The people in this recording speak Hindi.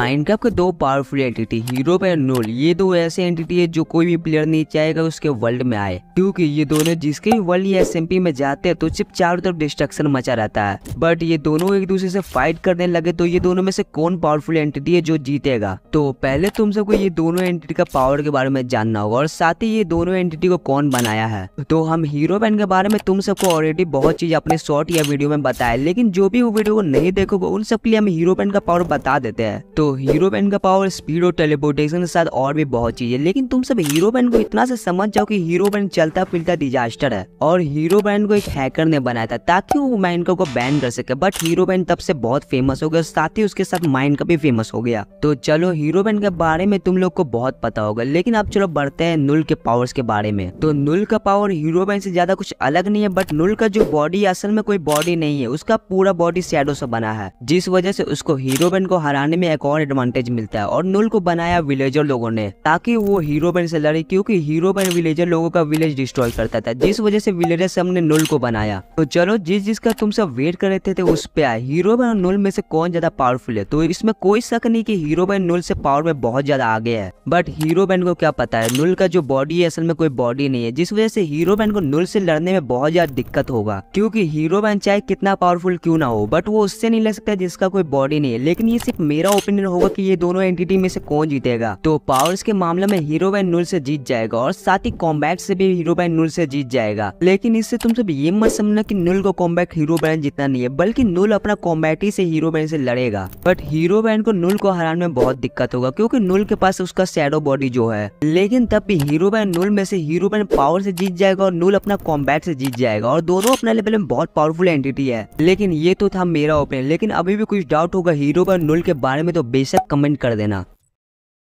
माइनक्राफ्ट के दो powerful entity hero and null ये दो ऐसे एंटिटी है जो कोई भी प्लेयर नहीं चाहेगा उसके वर्ल्ड में आए क्योंकि ये दोनों जिसके भी वर्ल्ड या एस में जाते हैं तो सिर्फ चारों तरफ डिस्ट्रक्शन मचा रहता है बट ये दोनों एक दूसरे से फाइट करने लगे तो ये दोनों में से कौन पावरफुल एंटिटी है जो जीतेगा तो पहले तुम सबको ये दोनों एंटिटी का पावर के बारे में जानना होगा और साथ ही ये दोनों एंटिटी को कौन बनाया है तो हम हीरो बैंड के बारे में तुम सबको ऑलरेडी बहुत चीज अपने शॉर्ट या वीडियो में बताया लेकिन जो भी वो वीडियो को नहीं देखोगे उन सबके लिए हम हीरो बैंड का पावर बता देते हैं तो हीरो बैन का पावर स्पीड और टेलीपोर्टेशन के साथ और भी बहुत चीज है लेकिन तुम सब हीरो बैन को इतना से समझ जाओ कि हीरो बैन चलता फिरता डिजास्टर है और हीरो बैन को एक हैकर ने बनाया था ताकि वो माइनका को बैन कर सके बट हीरो बैन तब से बहुत फेमस हो गया साथ ही उसके साथ माइंड माइनका भी फेमस हो गया तो चलो हीरो बैन के बारे में तुम लोग को बहुत पता होगा लेकिन अब चलो बढ़ते हैं नुल के पावर्स के बारे में तो नुल का पावर हीरो बैन से ज्यादा कुछ अलग नहीं है बट नुल का जो बॉडी असल में कोई बॉडी नहीं है उसका पूरा बॉडी शेडो से बना है जिस वजह से उसको हीरो बैन को हराने में एक और कॉमन एडवांटेज मिलता है और नोल को बनाया विलेजर लोगों ने ताकि वो हीरो बैन से लड़े क्योंकि हीरो बैन विलेजर लोगों का विलेज डिस्ट्रॉय करता था जिस वजह से विलेजर से हमने नोल को बनाया तो चलो जिस जिसका तुम सब वेट कर रहे थे उस पे आए हीरो बैन और नोल में से कौन ज्यादा पावरफुल है तो इसमें कोई शक नहीं की हीरो बैन नोल से पावर में बहुत ज्यादा आगे है बट हीरो बैन को क्या पता है नोल का जो बॉडी है असल में कोई बॉडी नहीं है जिस वजह से हीरो बैन को नोल से लड़ने में बहुत ज्यादा दिक्कत होगा क्योंकि हीरो बैन चाहे कितना पावरफुल क्यों ना हो बट वो उससे नहीं लड़ सकता जिसका कोई बॉडी नहीं है लेकिन ये सिर्फ मेरा ओपिनियन डिटरमिन होगा कि ये दोनों एंटिटी में से कौन जीतेगा तो पावर्स के मामले में हीरो बाय नूल से जीत जाएगा और साथ ही कॉम्बैट से भी हीरो बाय नूल से जीत जाएगा लेकिन इससे तुम सब ये मत समझना कि नूल को कॉम्बैट हीरो बैन जितना नहीं है बल्कि नूल अपना कॉम्बैट ही से हीरो बैन से लड़ेगा बट हीरो बैन को नूल को हराने में बहुत दिक्कत होगा क्योंकि नूल के पास उसका शेडो बॉडी जो है लेकिन तब भी हीरो बैन नूल में से हीरो बैन पावर से जीत जाएगा और नूल अपना कॉम्बैट से जीत जाएगा और दोनों अपने लेवल में बहुत पावरफुल एंटिटी है लेकिन ये तो था मेरा ओपिनियन लेकिन अभी भी कुछ डाउट होगा हीरो बैन नूल के बारे में तो बेशक कमेंट कर देना